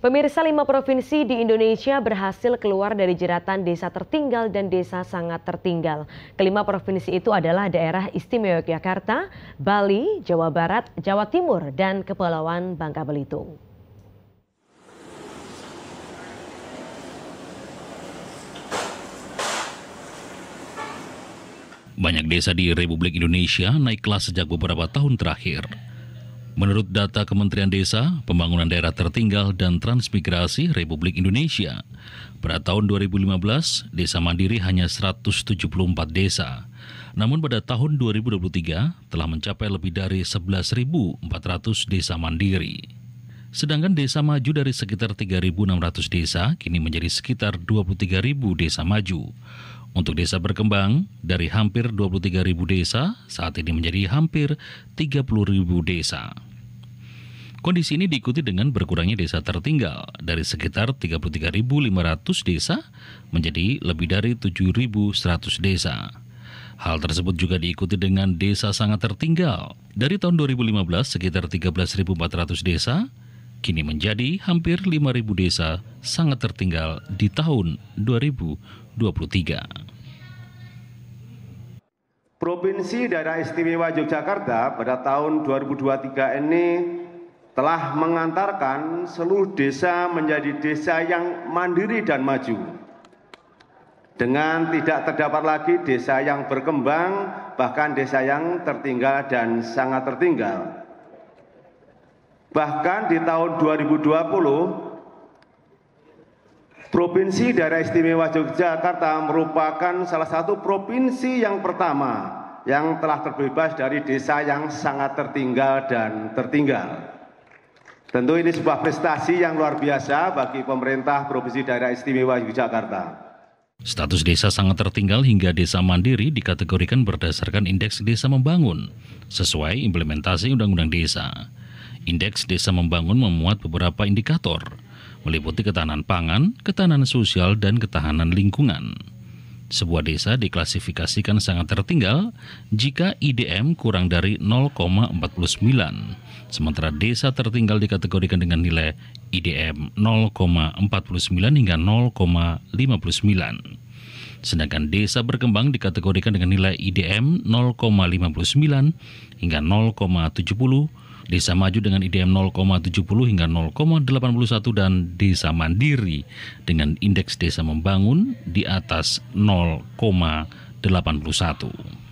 Pemirsa lima provinsi di Indonesia berhasil keluar dari jeratan desa tertinggal dan desa sangat tertinggal. Kelima provinsi itu adalah daerah istimewa Yogyakarta, Bali, Jawa Barat, Jawa Timur, dan Kepulauan Bangka Belitung. Banyak desa di Republik Indonesia naik kelas sejak beberapa tahun terakhir. Menurut data Kementerian Desa, Pembangunan Daerah Tertinggal dan Transmigrasi Republik Indonesia, pada tahun 2015, Desa Mandiri hanya 174 desa. Namun pada tahun 2023 telah mencapai lebih dari 11.400 desa mandiri. Sedangkan desa maju dari sekitar 3.600 desa kini menjadi sekitar 23.000 desa maju. Untuk desa berkembang, dari hampir ribu desa, saat ini menjadi hampir ribu desa. Kondisi ini diikuti dengan berkurangnya desa tertinggal dari sekitar 33.500 desa menjadi lebih dari 7.100 desa. Hal tersebut juga diikuti dengan desa sangat tertinggal. Dari tahun 2015 sekitar 13.400 desa, kini menjadi hampir 5.000 desa sangat tertinggal di tahun 2023. Provinsi Daerah Istimewa Yogyakarta pada tahun 2023 ini telah mengantarkan seluruh desa menjadi desa yang mandiri dan maju. Dengan tidak terdapat lagi desa yang berkembang, bahkan desa yang tertinggal dan sangat tertinggal. Bahkan di tahun 2020, Provinsi Daerah Istimewa Yogyakarta merupakan salah satu provinsi yang pertama yang telah terbebas dari desa yang sangat tertinggal dan tertinggal. Tentu ini sebuah prestasi yang luar biasa bagi pemerintah Provinsi Daerah Istimewa Yogyakarta. Status desa sangat tertinggal hingga desa mandiri dikategorikan berdasarkan indeks desa membangun, sesuai implementasi Undang-Undang Desa. Indeks Desa Membangun memuat beberapa indikator, meliputi ketahanan pangan, ketahanan sosial, dan ketahanan lingkungan. Sebuah desa diklasifikasikan sangat tertinggal jika IDM kurang dari 0,49, sementara desa tertinggal dikategorikan dengan nilai IDM 0,49 hingga 0,59. Sedangkan desa berkembang dikategorikan dengan nilai IDM 0,59 hingga 0,70 Desa Maju dengan IDM 0,70 hingga 0,81 dan Desa Mandiri dengan indeks desa membangun di atas 0,81.